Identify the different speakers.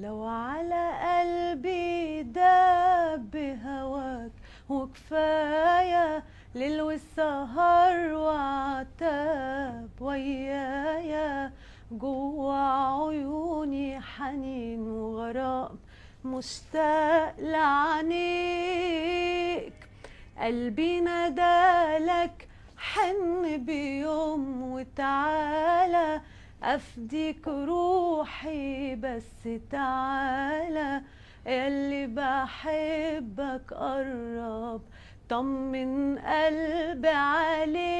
Speaker 1: لو على قلبي دب هواك وكفاية ليل والسهر وعتاب ويايا جوا عيوني حنين وغرام مشتاق لعنيك قلبي نادالك حن بيوم وتعالى افديك روحي بس تعالى اللي بحبك قرب طمن قلبي عليك